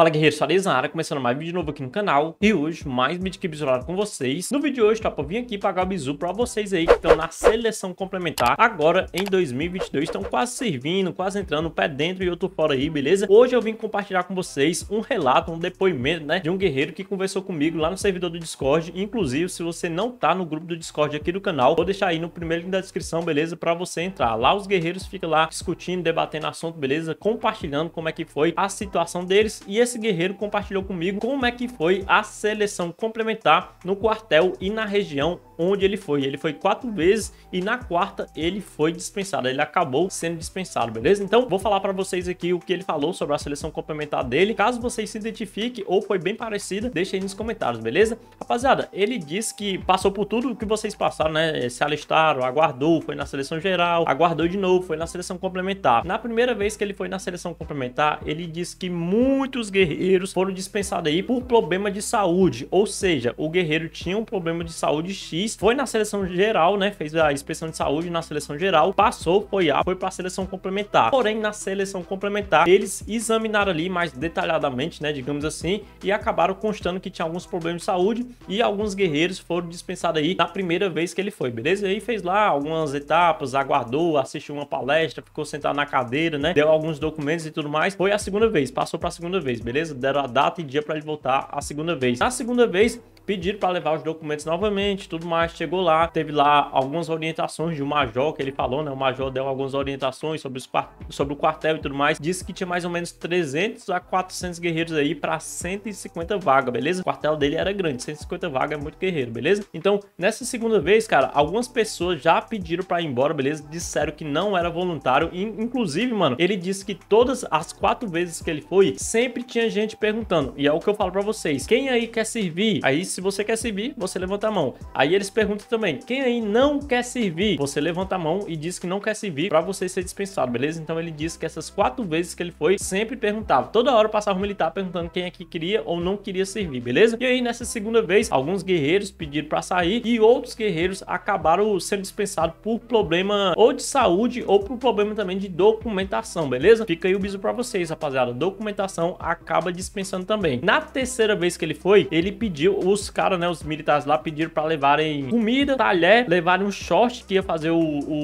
Fala guerreiros, sou na área, começando mais vídeo novo aqui no canal E hoje, mais vídeo que bisolado com vocês No vídeo de hoje, tá? eu vim aqui pagar o bizu pra vocês aí que estão na seleção complementar Agora, em 2022, estão quase servindo, quase entrando, um pé dentro e outro fora aí, beleza? Hoje eu vim compartilhar com vocês um relato, um depoimento, né? De um guerreiro que conversou comigo lá no servidor do Discord Inclusive, se você não tá no grupo do Discord aqui do canal Vou deixar aí no primeiro link da descrição, beleza? Pra você entrar Lá os guerreiros ficam lá discutindo, debatendo assunto, beleza? Compartilhando como é que foi a situação deles E esse esse guerreiro compartilhou comigo como é que foi a seleção complementar no quartel e na região onde ele foi. Ele foi quatro vezes e na quarta ele foi dispensado. Ele acabou sendo dispensado, beleza? Então vou falar para vocês aqui o que ele falou sobre a seleção complementar dele. Caso vocês se identifiquem ou foi bem parecida, deixa aí nos comentários, beleza? Rapaziada, ele disse que passou por tudo o que vocês passaram, né? Eh, se alistaram, aguardou, foi na seleção geral, aguardou de novo, foi na seleção complementar. Na primeira vez que ele foi na seleção complementar, ele disse que muitos guerreiros guerreiros foram dispensados aí por problema de saúde, ou seja, o guerreiro tinha um problema de saúde X, foi na seleção geral, né, fez a inspeção de saúde na seleção geral, passou, foi A, foi para a seleção complementar. Porém, na seleção complementar, eles examinaram ali mais detalhadamente, né, digamos assim, e acabaram constando que tinha alguns problemas de saúde e alguns guerreiros foram dispensados aí na primeira vez que ele foi, beleza? E aí fez lá algumas etapas, aguardou, assistiu uma palestra, ficou sentado na cadeira, né, deu alguns documentos e tudo mais. Foi a segunda vez, passou para a segunda vez, beleza? Deram a data e dia para ele voltar a segunda vez. Na segunda vez, pediram para levar os documentos novamente, tudo mais, chegou lá, teve lá algumas orientações de um major que ele falou, né? O major deu algumas orientações sobre, os, sobre o quartel e tudo mais, disse que tinha mais ou menos 300 a 400 guerreiros aí para 150 vagas, beleza? O quartel dele era grande, 150 vagas é muito guerreiro, beleza? Então, nessa segunda vez, cara, algumas pessoas já pediram para ir embora, beleza? Disseram que não era voluntário, e, inclusive, mano, ele disse que todas as quatro vezes que ele foi, sempre tinha gente perguntando, e é o que eu falo para vocês, quem aí quer servir? Aí se você quer servir, você levanta a mão. Aí eles perguntam também, quem aí não quer servir? Você levanta a mão e diz que não quer servir para você ser dispensado, beleza? Então ele disse que essas quatro vezes que ele foi, sempre perguntava. Toda hora passava o militar perguntando quem é que queria ou não queria servir, beleza? E aí nessa segunda vez, alguns guerreiros pediram para sair e outros guerreiros acabaram sendo dispensados por problema ou de saúde ou por problema também de documentação, beleza? Fica aí o biso para vocês, rapaziada. Documentação acaba dispensando também. Na terceira vez que ele foi, ele pediu o os caras, né, os militares lá pediram para levarem comida, talher, levarem um short que ia fazer o,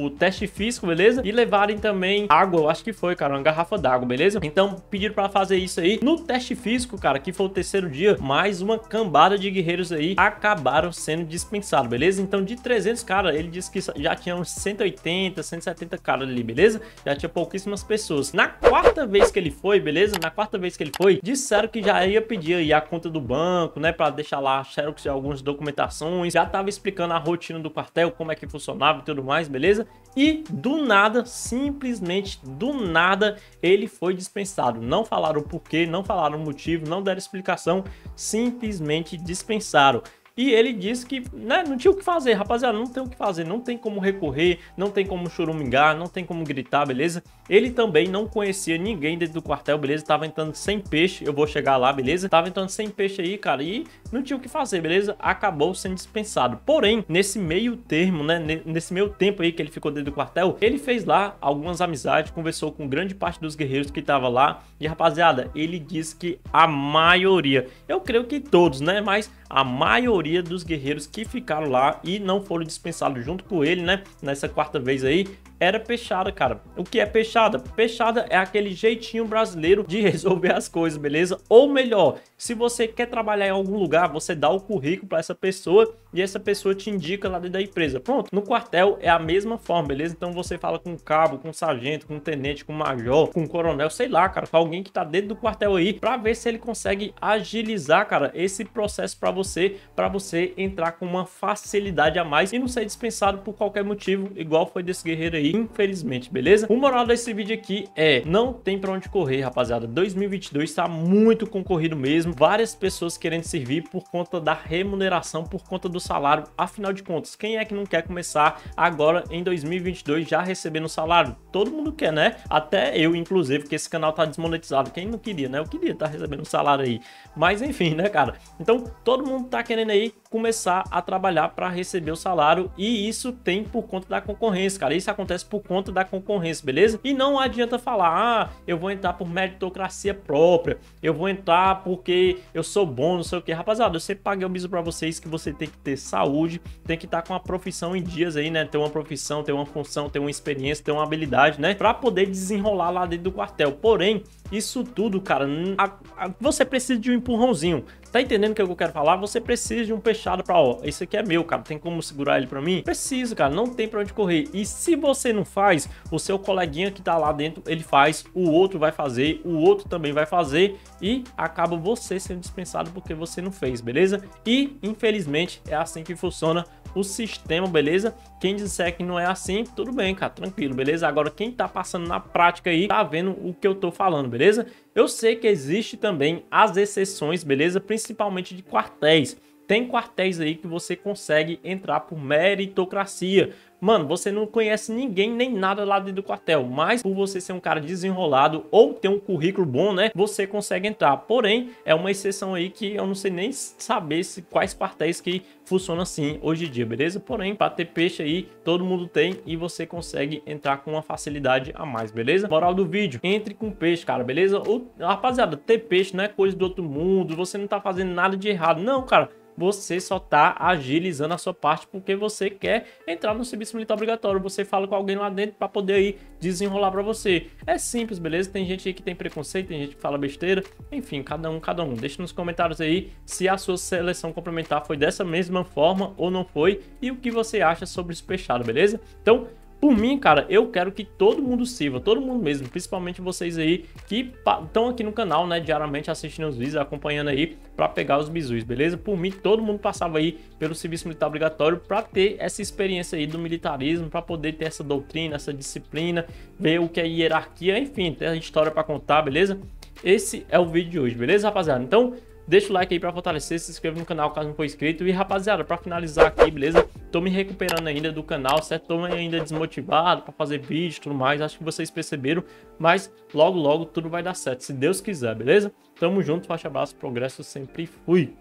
o teste físico, beleza? E levarem também água, eu acho que foi, cara, uma garrafa d'água, beleza? Então pediram para fazer isso aí. No teste físico, cara, que foi o terceiro dia, mais uma cambada de guerreiros aí acabaram sendo dispensados, beleza? Então de 300, cara, ele disse que já tinha uns 180, 170 caras ali, beleza? Já tinha pouquíssimas pessoas. Na quarta vez que ele foi, beleza? Na quarta vez que ele foi, disseram que já ia pedir aí a conta do banco, né, para deixar lá xerox de algumas documentações, já estava explicando a rotina do quartel, como é que funcionava e tudo mais, beleza? E do nada, simplesmente do nada, ele foi dispensado. Não falaram o porquê, não falaram o motivo, não deram explicação, simplesmente dispensaram. E ele disse que né, não tinha o que fazer, rapaziada, não tem o que fazer, não tem como recorrer, não tem como churumingar, não tem como gritar, beleza? Ele também não conhecia ninguém dentro do quartel, beleza? Tava entrando sem peixe, eu vou chegar lá, beleza? Tava entrando sem peixe aí, cara, e não tinha o que fazer, beleza? Acabou sendo dispensado. Porém, nesse meio termo, né, nesse meio tempo aí que ele ficou dentro do quartel, ele fez lá algumas amizades, conversou com grande parte dos guerreiros que tava lá. E rapaziada, ele disse que a maioria, eu creio que todos, né, mas a maioria dos guerreiros que ficaram lá e não foram dispensados junto com ele, né, nessa quarta vez aí, era peixada, cara. O que é peixada? Peixada é aquele jeitinho brasileiro de resolver as coisas, beleza? Ou melhor, se você quer trabalhar em algum lugar, você dá o currículo para essa pessoa e essa pessoa te indica lá dentro da empresa. Pronto, no quartel é a mesma forma, beleza? Então você fala com o cabo, com o sargento, com o tenente, com o major, com o coronel, sei lá, cara, com alguém que tá dentro do quartel aí, para ver se ele consegue agilizar, cara, esse processo para você, para você entrar com uma facilidade a mais e não ser dispensado por qualquer motivo, igual foi desse guerreiro aí, infelizmente, beleza? O moral desse vídeo aqui é, não tem para onde correr, rapaziada. 2022 tá muito concorrido mesmo, várias pessoas querendo servir por conta da remuneração, por conta salário. Afinal de contas, quem é que não quer começar agora em 2022 já recebendo salário? Todo mundo quer, né? Até eu, inclusive, porque esse canal tá desmonetizado. Quem não queria, né? Eu queria estar tá recebendo salário aí. Mas enfim, né, cara? Então, todo mundo tá querendo aí começar a trabalhar para receber o salário e isso tem por conta da concorrência, cara. Isso acontece por conta da concorrência, beleza? E não adianta falar, ah, eu vou entrar por meritocracia própria, eu vou entrar porque eu sou bom, não sei o que. Rapaziada, eu sempre paguei o mesmo para vocês que você tem que ter saúde, tem que estar tá com a profissão em dias aí, né? Ter uma profissão, ter uma função, ter uma experiência, ter uma habilidade, né? Para poder desenrolar lá dentro do quartel. Porém, isso tudo, cara, a, a, você precisa de um empurrãozinho. Tá entendendo o que eu quero falar? Você precisa de um peixado pra, ó, esse aqui é meu, cara, tem como segurar ele pra mim? Preciso, cara, não tem pra onde correr. E se você não faz, o seu coleguinha que tá lá dentro, ele faz, o outro vai fazer, o outro também vai fazer e acaba você sendo dispensado porque você não fez, beleza? E, infelizmente, é assim que funciona o sistema, beleza? Quem disser que não é assim, tudo bem, cara, tranquilo, beleza? Agora, quem tá passando na prática aí, tá vendo o que eu tô falando, beleza? Eu sei que existe também as exceções, beleza? Principalmente de quartéis. Tem quartéis aí que você consegue entrar por meritocracia, Mano, você não conhece ninguém nem nada lá dentro do quartel, mas por você ser um cara desenrolado ou ter um currículo bom, né, você consegue entrar. Porém, é uma exceção aí que eu não sei nem saber se quais quartéis que funcionam assim hoje em dia, beleza? Porém, para ter peixe aí, todo mundo tem e você consegue entrar com uma facilidade a mais, beleza? Moral do vídeo, entre com peixe, cara, beleza? O rapaziada, ter peixe não é coisa do outro mundo, você não tá fazendo nada de errado. Não, cara, você só tá agilizando a sua parte porque você quer entrar no serviço serviço militar obrigatório, você fala com alguém lá dentro para poder aí desenrolar para você. É simples, beleza? Tem gente aí que tem preconceito, tem gente que fala besteira. Enfim, cada um, cada um. Deixa nos comentários aí se a sua seleção complementar foi dessa mesma forma ou não foi e o que você acha sobre esse peixado, beleza? Então, por mim, cara, eu quero que todo mundo sirva, todo mundo mesmo, principalmente vocês aí que estão aqui no canal, né, diariamente assistindo os vídeos, acompanhando aí para pegar os bisus, beleza? Por mim, todo mundo passava aí pelo serviço militar obrigatório para ter essa experiência aí do militarismo, para poder ter essa doutrina, essa disciplina, ver o que é hierarquia, enfim, ter a história para contar, beleza? Esse é o vídeo de hoje, beleza, rapaziada? Então, Deixa o like aí pra fortalecer, se inscreva no canal caso não for inscrito. E rapaziada, pra finalizar aqui, beleza? Tô me recuperando ainda do canal, certo? Tô ainda desmotivado pra fazer vídeo e tudo mais. Acho que vocês perceberam. Mas logo, logo tudo vai dar certo, se Deus quiser, beleza? Tamo junto, forte abraço, progresso sempre fui.